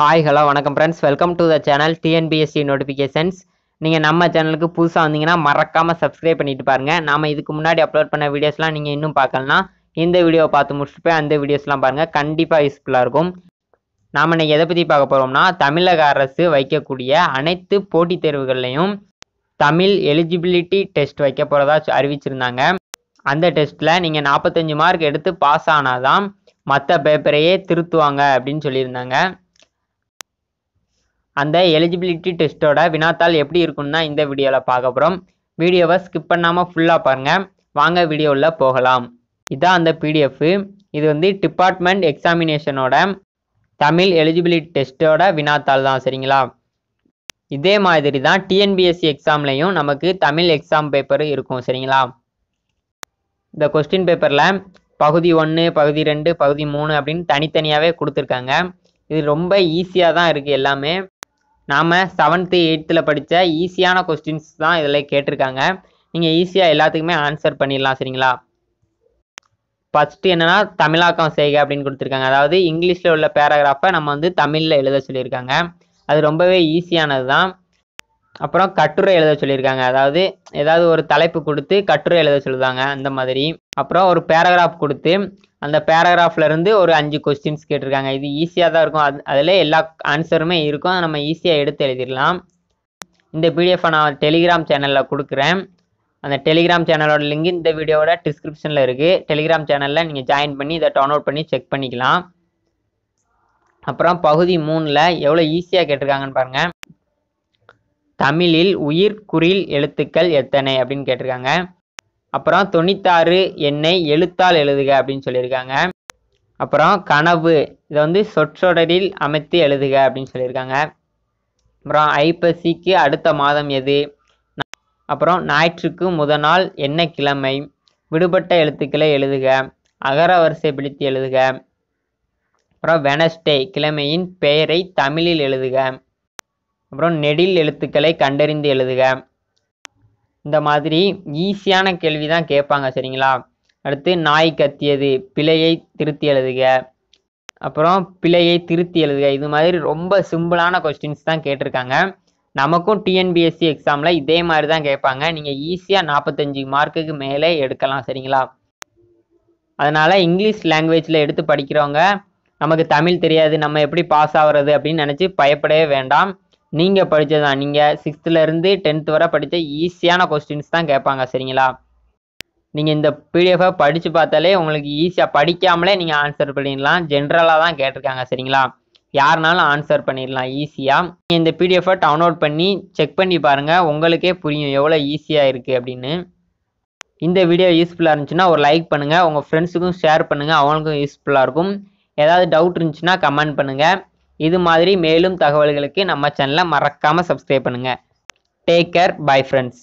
hi hello வணக்கம் friends welcome to the channel TNPSC notifications நீங்கள் நம்ம சேனலுக்கு புதுசாக வந்தீங்கன்னா மறக்காமல் சப்ஸ்கிரைப் பண்ணிட்டு பாருங்கள் நாம் இதுக்கு முன்னாடி அப்லோட் பண்ண வீடியோஸ்லாம் நீங்கள் இன்னும் பார்க்கலனா இந்த வீடியோவை பார்த்து முடிச்சுட்டு போய் அந்த வீடியோஸ்லாம் பாருங்கள் கண்டிப்பாக யூஸ்ஃபுல்லாக இருக்கும் நாம் இன்றைக்கி எதை பற்றி பார்க்க போகிறோம்னா தமிழக அரசு வைக்கக்கூடிய அனைத்து போட்டித் தேர்வுகள்லையும் தமிழ் எலிஜிபிலிட்டி டெஸ்ட் வைக்க போகிறதா அறிவிச்சிருந்தாங்க அந்த டெஸ்ட்டில் நீங்கள் நாற்பத்தஞ்சு மார்க் எடுத்து பாஸ் ஆனால் தான் மற்ற பேப்பரையே திருத்துவாங்க அப்படின்னு சொல்லியிருந்தாங்க அந்த எலிஜிபிலிட்டி டெஸ்ட்டோட வினாத்தாள் எப்படி இருக்கும்னா இந்த வீடியோவில் பார்க்க போகிறோம் வீடியோவை ஸ்கிப் பண்ணாமல் ஃபுல்லாக பாருங்கள் வாங்க வீடியோவில் போகலாம் இதான் அந்த பிடிஎஃப் இது வந்து டிபார்ட்மெண்ட் எக்ஸாமினேஷனோட தமிழ் எலிஜிபிலிட்டி டெஸ்ட்டோட வினாத்தாள் தான் சரிங்களா இதே மாதிரி தான் டிஎன்பிஎஸ்சி எக்ஸாம்லேயும் நமக்கு தமிழ் எக்ஸாம் பேப்பர் இருக்கும் சரிங்களா இந்த கொஸ்டின் பேப்பரில் பகுதி ஒன்று பகுதி ரெண்டு பகுதி மூணு அப்படின்னு தனித்தனியாகவே கொடுத்துருக்காங்க இது ரொம்ப ஈஸியாக தான் இருக்குது எல்லாமே நாம் செவன்த்து எயித்தில் படித்த ஈஸியான கொஸ்டின்ஸ் தான் இதில் கேட்டிருக்காங்க நீங்கள் ஈஸியாக எல்லாத்துக்குமே ஆன்சர் பண்ணிடலாம் சரிங்களா ஃபஸ்ட்டு என்னென்னா தமிழாக்கம் செய்க அப்படின்னு கொடுத்துருக்காங்க அதாவது இங்கிலீஷில் உள்ள பேராகிராஃபை நம்ம வந்து தமிழில் எழுத சொல்லியிருக்காங்க அது ரொம்பவே ஈஸியானது தான் அப்புறம் கட்டுரை எழுத சொல்லியிருக்காங்க அதாவது ஏதாவது ஒரு தலைப்பு கொடுத்து கட்டுரை எழுத சொல்லுவாங்க அந்த மாதிரி அப்புறம் ஒரு பேராகிராஃப் கொடுத்து அந்த பேராகிராஃப்ல இருந்து ஒரு அஞ்சு கொஸ்டின்ஸ் கேட்டிருக்காங்க இது ஈஸியாக தான் இருக்கும் அது அதில் எல்லா ஆன்சருமே இருக்கும் நம்ம ஈஸியாக எடுத்து எழுதிடலாம் இந்த பிடிஎஃபை நான் டெலிகிராம் சேனலில் கொடுக்குறேன் அந்த டெலிகிராம் சேனலோட லிங்க் இந்த வீடியோவோட டிஸ்கிரிப்ஷனில் இருக்குது டெலிகிராம் சேனலில் நீங்கள் ஜாயின் பண்ணி இதை டவுன்லோட் பண்ணி செக் பண்ணிக்கலாம் அப்புறம் பகுதி மூணில் எவ்வளோ ஈஸியாக கேட்டிருக்காங்கன்னு பாருங்கள் தமிழில் உயிர் குறில் எழுத்துக்கள் எத்தனை அப்படின்னு கேட்டிருக்காங்க அப்புறம் தொண்ணூத்தாறு எண்ணெய் எழுத்தால் எழுதுக அப்படின்னு சொல்லியிருக்காங்க அப்புறம் கனவு இதை வந்து சொற்றொடரில் அமைத்து எழுதுக அப்படின்னு சொல்லியிருக்காங்க அப்புறம் ஐப்பசிக்கு அடுத்த மாதம் எது அப்புறம் ஞாயிற்றுக்கு முத நாள் என்ன கிழமை விடுபட்ட எழுத்துக்களை எழுதுக அகர வரிசை பிடித்து எழுதுக அப்புறம் வெனஸ்டே கிழமையின் பெயரை தமிழில் எழுதுக அப்புறம் நெடில் எழுத்துக்களை கண்டறிந்து எழுதுக இந்த மாதிரி ஈஸியான கேள்வி தான் கேட்பாங்க சரிங்களா அடுத்து நாய் கத்தியது பிழையை திருத்தி எழுதுக அப்புறம் பிழையை திருத்தி எழுதுக இது மாதிரி ரொம்ப சிம்பிளான கொஸ்டின்ஸ் தான் கேட்டிருக்காங்க நமக்கும் டிஎன்பிஎஸ்சி எக்ஸாமில் இதே மாதிரி தான் கேட்பாங்க நீங்கள் ஈஸியாக நாற்பத்தஞ்சு மார்க்குக்கு மேலே எடுக்கலாம் சரிங்களா அதனால் இங்கிலீஷ் லாங்குவேஜில் எடுத்து படிக்கிறவங்க நமக்கு தமிழ் தெரியாது நம்ம எப்படி பாஸ் ஆகுறது அப்படின்னு நினச்சி பயப்படவே வேண்டாம் நீங்கள் படித்ததான் நீங்கள் சிக்ஸ்த்துலேருந்து டென்த் வரை படித்த ஈஸியான கொஸ்டின்ஸ் தான் கேட்பாங்க சரிங்களா நீங்கள் இந்த பிடிஎஃபை படித்து பார்த்தாலே உங்களுக்கு ஈஸியாக படிக்காமலே நீங்கள் ஆன்சர் பண்ணிடலாம் ஜென்ரலாக தான் கேட்டிருக்காங்க சரிங்களா யாருனாலும் ஆன்சர் பண்ணிடலாம் ஈஸியாக நீங்கள் இந்த பிடிஎஃபை டவுன்லோட் பண்ணி செக் பண்ணி பாருங்கள் உங்களுக்கே புரியும் எவ்வளோ ஈஸியாக இருக்குது அப்படின்னு இந்த வீடியோ யூஸ்ஃபுல்லாக இருந்துச்சுன்னா ஒரு லைக் பண்ணுங்கள் உங்கள் ஃப்ரெண்ட்ஸுக்கும் ஷேர் பண்ணுங்கள் அவங்களுக்கும் யூஸ்ஃபுல்லாக இருக்கும் ஏதாவது டவுட் இருந்துச்சுன்னா கமெண்ட் பண்ணுங்கள் இது மாதிரி மேலும் தகவல்களுக்கு நம்ம சேனலை மறக்காமல் சப்ஸ்கிரைப் பண்ணுங்கள் டேக் கேர் பை ஃப்ரெண்ட்ஸ்